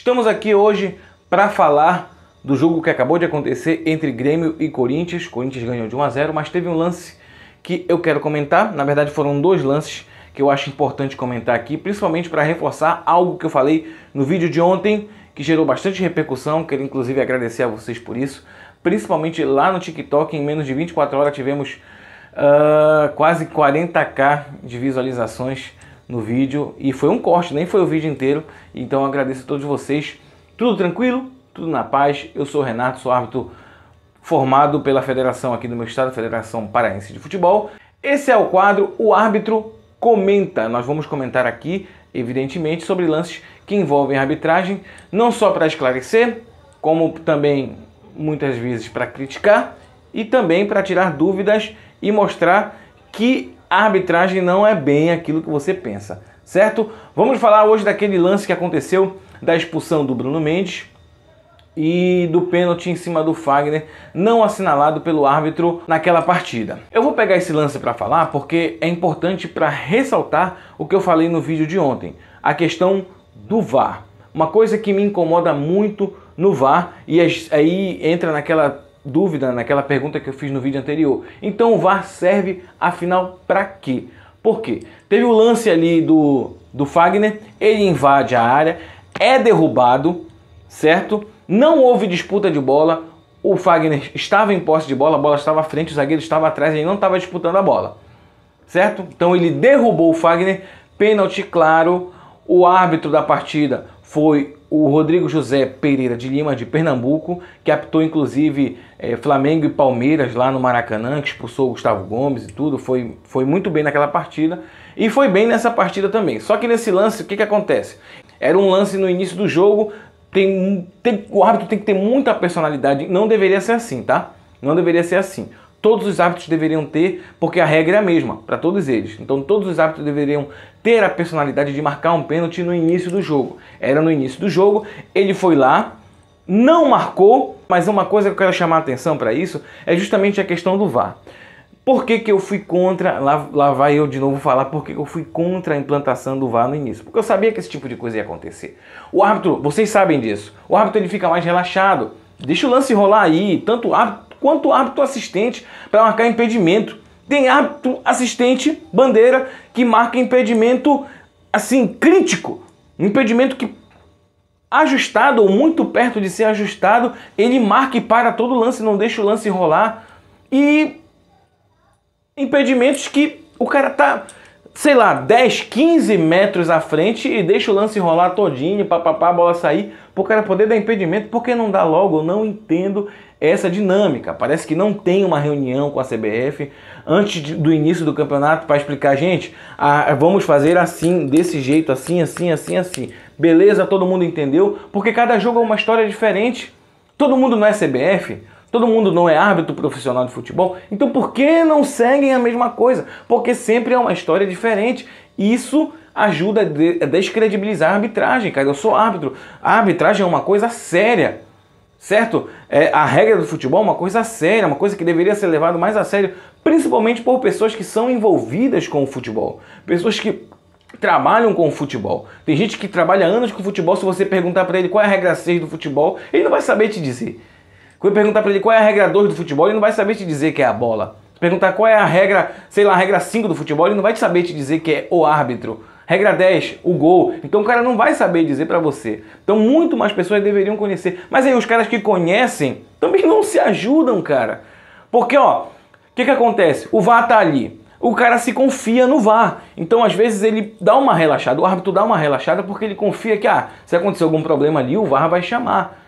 Estamos aqui hoje para falar do jogo que acabou de acontecer entre Grêmio e Corinthians. Corinthians ganhou de 1 a 0, mas teve um lance que eu quero comentar. Na verdade, foram dois lances que eu acho importante comentar aqui, principalmente para reforçar algo que eu falei no vídeo de ontem, que gerou bastante repercussão. Quero inclusive agradecer a vocês por isso, principalmente lá no TikTok. Em menos de 24 horas tivemos uh, quase 40k de visualizações no vídeo. E foi um corte, nem foi o vídeo inteiro. Então agradeço a todos vocês. Tudo tranquilo? Tudo na paz? Eu sou o Renato, sou árbitro formado pela federação aqui do meu estado, Federação Paraense de Futebol. Esse é o quadro O Árbitro Comenta. Nós vamos comentar aqui, evidentemente, sobre lances que envolvem arbitragem, não só para esclarecer, como também muitas vezes para criticar e também para tirar dúvidas e mostrar que a arbitragem não é bem aquilo que você pensa, certo? Vamos falar hoje daquele lance que aconteceu da expulsão do Bruno Mendes e do pênalti em cima do Fagner, não assinalado pelo árbitro naquela partida. Eu vou pegar esse lance para falar porque é importante para ressaltar o que eu falei no vídeo de ontem, a questão do VAR. Uma coisa que me incomoda muito no VAR e aí entra naquela dúvida naquela pergunta que eu fiz no vídeo anterior. Então o VAR serve afinal para quê? Por quê? Teve o lance ali do, do Fagner, ele invade a área, é derrubado, certo? Não houve disputa de bola, o Fagner estava em posse de bola, a bola estava à frente, o zagueiro estava atrás, ele não estava disputando a bola, certo? Então ele derrubou o Fagner, pênalti claro, o árbitro da partida foi o Rodrigo José Pereira de Lima, de Pernambuco, que apitou inclusive é, Flamengo e Palmeiras lá no Maracanã, que expulsou o Gustavo Gomes e tudo, foi, foi muito bem naquela partida e foi bem nessa partida também. Só que nesse lance, o que, que acontece? Era um lance no início do jogo, tem, tem, o árbitro tem que ter muita personalidade, não deveria ser assim, tá? Não deveria ser assim todos os árbitros deveriam ter, porque a regra é a mesma para todos eles. Então todos os árbitros deveriam ter a personalidade de marcar um pênalti no início do jogo. Era no início do jogo, ele foi lá, não marcou, mas uma coisa que eu quero chamar a atenção para isso é justamente a questão do VAR. Por que, que eu fui contra, lá, lá vai eu de novo falar por que eu fui contra a implantação do VAR no início? Porque eu sabia que esse tipo de coisa ia acontecer. O árbitro, vocês sabem disso, o árbitro ele fica mais relaxado, deixa o lance rolar aí, tanto o árbitro quanto árbitro assistente para marcar impedimento. Tem árbitro assistente bandeira que marca impedimento assim crítico, um impedimento que ajustado ou muito perto de ser ajustado, ele marca e para todo lance, não deixa o lance rolar. E impedimentos que o cara tá, sei lá, 10, 15 metros à frente e deixa o lance rolar todinho, papapá, a bola sair, pro cara poder dar impedimento, porque não dá logo, eu não entendo essa dinâmica. Parece que não tem uma reunião com a CBF antes de, do início do campeonato para explicar, gente, a, vamos fazer assim, desse jeito, assim, assim, assim, assim. Beleza, todo mundo entendeu? Porque cada jogo é uma história diferente. Todo mundo não é CBF, Todo mundo não é árbitro profissional de futebol, então por que não seguem a mesma coisa? Porque sempre é uma história diferente. Isso ajuda a descredibilizar a arbitragem, cara. Eu sou árbitro. A arbitragem é uma coisa séria certo? É, a regra do futebol é uma coisa séria, uma coisa que deveria ser levada mais a sério, principalmente por pessoas que são envolvidas com o futebol, pessoas que trabalham com o futebol. Tem gente que trabalha anos com o futebol, se você perguntar para ele qual é a regra 6 do futebol, ele não vai saber te dizer. Quando perguntar para ele qual é a regra 2 do futebol, ele não vai saber te dizer que é a bola. Perguntar qual é a regra, sei lá, a regra 5 do futebol, ele não vai saber te dizer que é o árbitro. Regra 10, o gol. Então o cara não vai saber dizer para você. Então muito mais pessoas deveriam conhecer. Mas aí os caras que conhecem também não se ajudam, cara. Porque, ó, o que que acontece? O VAR tá ali. O cara se confia no VAR. Então, às vezes, ele dá uma relaxada. O árbitro dá uma relaxada porque ele confia que, ah, se acontecer algum problema ali, o VAR vai chamar.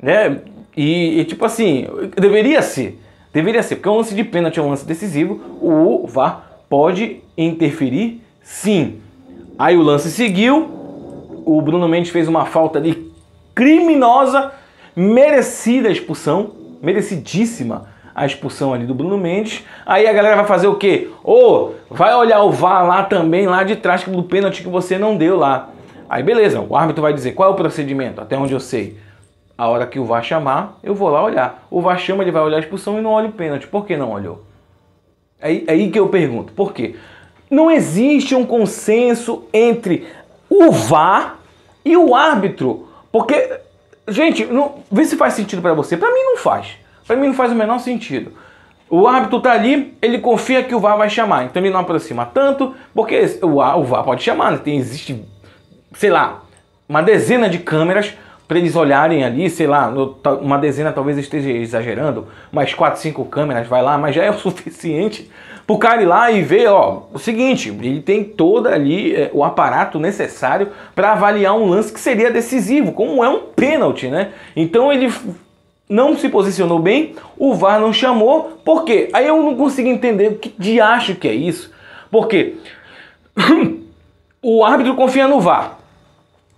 Né? E, e tipo assim, deveria ser. Deveria ser, porque é um lance de pênalti é um lance decisivo. O VAR pode interferir, sim. Aí o lance seguiu, o Bruno Mendes fez uma falta ali criminosa, merecida a expulsão, merecidíssima a expulsão ali do Bruno Mendes. Aí a galera vai fazer o quê? Ô, oh, vai olhar o VAR lá também, lá de trás, do pênalti que você não deu lá. Aí beleza, o árbitro vai dizer qual é o procedimento, até onde eu sei. A hora que o VAR chamar, eu vou lá olhar. O VAR chama, ele vai olhar a expulsão e não olha o pênalti. Por que não olhou? É, é aí que eu pergunto, por quê? não existe um consenso entre o VAR e o árbitro, porque gente, não, vê se faz sentido para você. Para mim não faz. Para mim não faz o menor sentido. O árbitro tá ali, ele confia que o VAR vai chamar, então ele não aproxima tanto, porque o VAR, pode chamar, né? Tem, existe, sei lá, uma dezena de câmeras para eles olharem ali, sei lá, uma dezena talvez esteja exagerando, mas quatro, cinco câmeras vai lá, mas já é o suficiente para o cara ir lá e ver, ó, o seguinte, ele tem todo ali é, o aparato necessário para avaliar um lance que seria decisivo, como é um pênalti, né? Então ele não se posicionou bem, o VAR não chamou, por quê? Aí eu não consigo entender o que de acho que é isso, porque o árbitro confia no VAR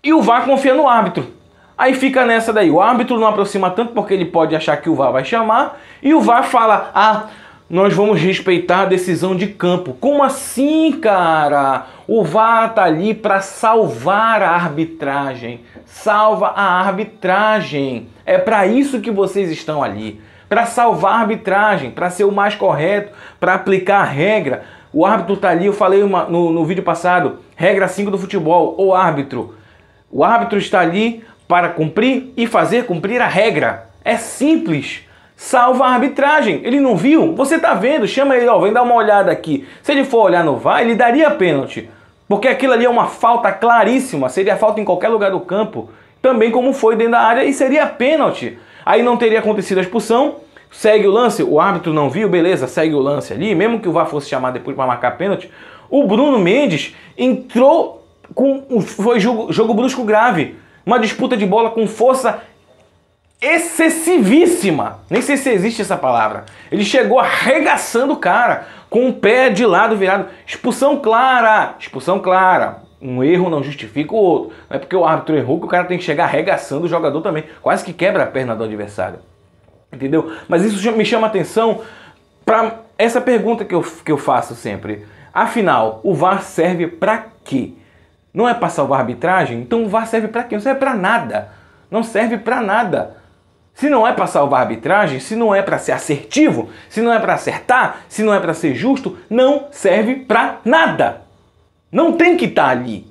e o VAR confia no árbitro. Aí fica nessa daí. O árbitro não aproxima tanto porque ele pode achar que o VAR vai chamar. E o VAR fala: Ah, nós vamos respeitar a decisão de campo. Como assim, cara? O VAR tá ali para salvar a arbitragem. Salva a arbitragem. É para isso que vocês estão ali. Para salvar a arbitragem, para ser o mais correto, para aplicar a regra. O árbitro tá ali, eu falei uma, no, no vídeo passado, regra 5 do futebol, o árbitro. O árbitro está ali para cumprir e fazer cumprir a regra. É simples. Salva a arbitragem. Ele não viu? Você está vendo? Chama ele, ó, vem dar uma olhada aqui. Se ele for olhar no VAR, ele daria pênalti. Porque aquilo ali é uma falta claríssima, seria falta em qualquer lugar do campo, também como foi dentro da área e seria pênalti. Aí não teria acontecido a expulsão, segue o lance, o árbitro não viu, beleza, segue o lance ali, mesmo que o VAR fosse chamar depois para marcar pênalti. O Bruno Mendes entrou com foi jogo, jogo brusco grave. Uma disputa de bola com força excessivíssima. Nem sei se existe essa palavra. Ele chegou arregaçando o cara com o pé de lado virado. Expulsão clara, expulsão clara. Um erro não justifica o outro. Não é porque o árbitro errou que o cara tem que chegar arregaçando o jogador também. Quase que quebra a perna do adversário. Entendeu? Mas isso me chama atenção para essa pergunta que eu, que eu faço sempre. Afinal, o VAR serve para quê? Não é para salvar a arbitragem? Então o VAR serve para quê? Não serve para nada. Não serve para nada. Se não é para salvar a arbitragem, se não é para ser assertivo, se não é para acertar, se não é para ser justo, não serve para nada. Não tem que estar tá ali.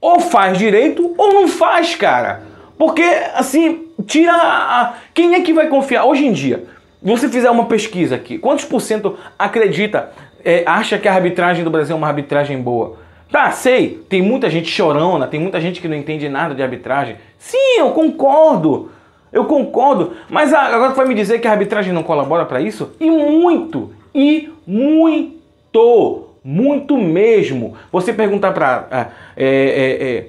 Ou faz direito ou não faz, cara. Porque assim, tira a... quem é que vai confiar hoje em dia? Você fizer uma pesquisa aqui, quantos por cento acredita, é, acha que a arbitragem do Brasil é uma arbitragem boa? Tá, sei, tem muita gente chorona, tem muita gente que não entende nada de arbitragem. Sim, eu concordo. Eu concordo, mas agora tu vai me dizer que a arbitragem não colabora para isso? E muito, e muito, muito mesmo. Você perguntar para ah, é, é, é,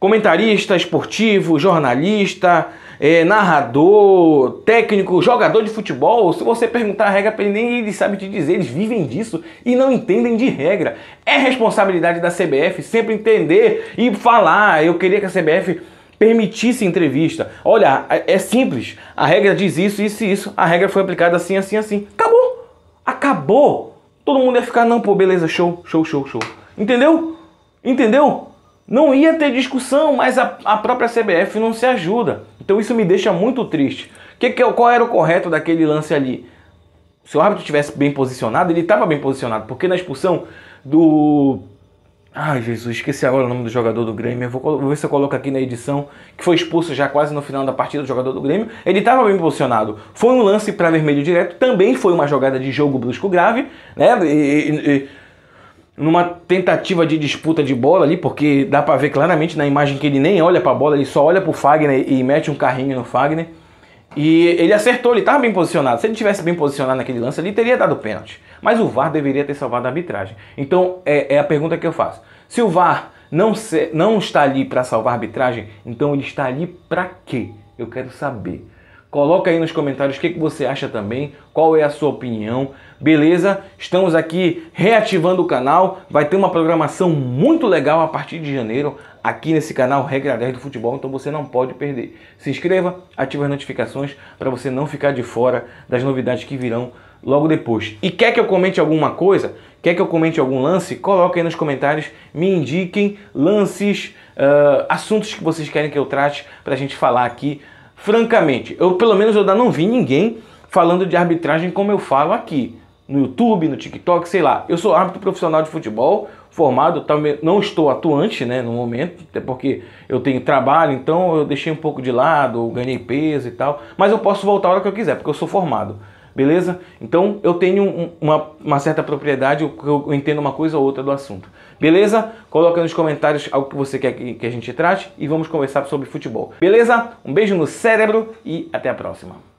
comentarista esportivo, jornalista, é, narrador, técnico, jogador de futebol, se você perguntar a regra para ele, nem ele sabe te dizer, eles vivem disso e não entendem de regra. É responsabilidade da CBF sempre entender e falar. Eu queria que a CBF permitisse entrevista. Olha, é, é simples. A regra diz isso, isso e isso. A regra foi aplicada assim, assim, assim. Acabou. Acabou. Todo mundo ia ficar, não, pô, beleza, show, show, show, show. Entendeu? Entendeu? Não ia ter discussão, mas a, a própria CBF não se ajuda. Então isso me deixa muito triste. Que, que, é qual era o correto daquele lance ali? Se o árbitro tivesse bem posicionado, ele estava bem posicionado, porque na expulsão do. Ai, Jesus, esqueci agora o nome do jogador do Grêmio. vou, vou ver se eu coloco aqui na edição. Que foi expulso já quase no final da partida do jogador do Grêmio. Ele estava bem posicionado. Foi um lance para vermelho direto. Também foi uma jogada de jogo brusco grave. Né? E, e, e, numa tentativa de disputa de bola ali, porque dá para ver claramente na imagem que ele nem olha para a bola, ele só olha para o Fagner e mete um carrinho no Fagner. E ele acertou, ele estava bem posicionado. Se ele tivesse bem posicionado naquele lance, ele teria dado pênalti. Mas o VAR deveria ter salvado a arbitragem. Então é, é a pergunta que eu faço. Se o VAR não, se, não está ali para salvar a arbitragem, então ele está ali para quê? Eu quero saber. Coloca aí nos comentários o que, que você acha também, qual é a sua opinião, beleza? Estamos aqui reativando o canal, vai ter uma programação muito legal a partir de janeiro aqui nesse canal Regra 10 do Futebol, então você não pode perder. Se inscreva, ative as notificações para você não ficar de fora das novidades que virão logo depois. E quer que eu comente alguma coisa? Quer que eu comente algum lance? Coloque aí nos comentários, me indiquem lances, uh, assuntos que vocês querem que eu trate para a gente falar aqui francamente, eu pelo menos eu não vi ninguém falando de arbitragem como eu falo aqui. No YouTube, no TikTok, sei lá. Eu sou árbitro profissional de futebol, formado, também não estou atuante né, no momento, até porque eu tenho trabalho, então eu deixei um pouco de lado, ganhei peso e tal. Mas eu posso voltar a hora que eu quiser, porque eu sou formado. Beleza? Então eu tenho uma, uma certa propriedade, eu, eu entendo uma coisa ou outra do assunto. Beleza? Coloca nos comentários algo que você quer que a gente trate e vamos conversar sobre futebol. Beleza? Um beijo no cérebro e até a próxima.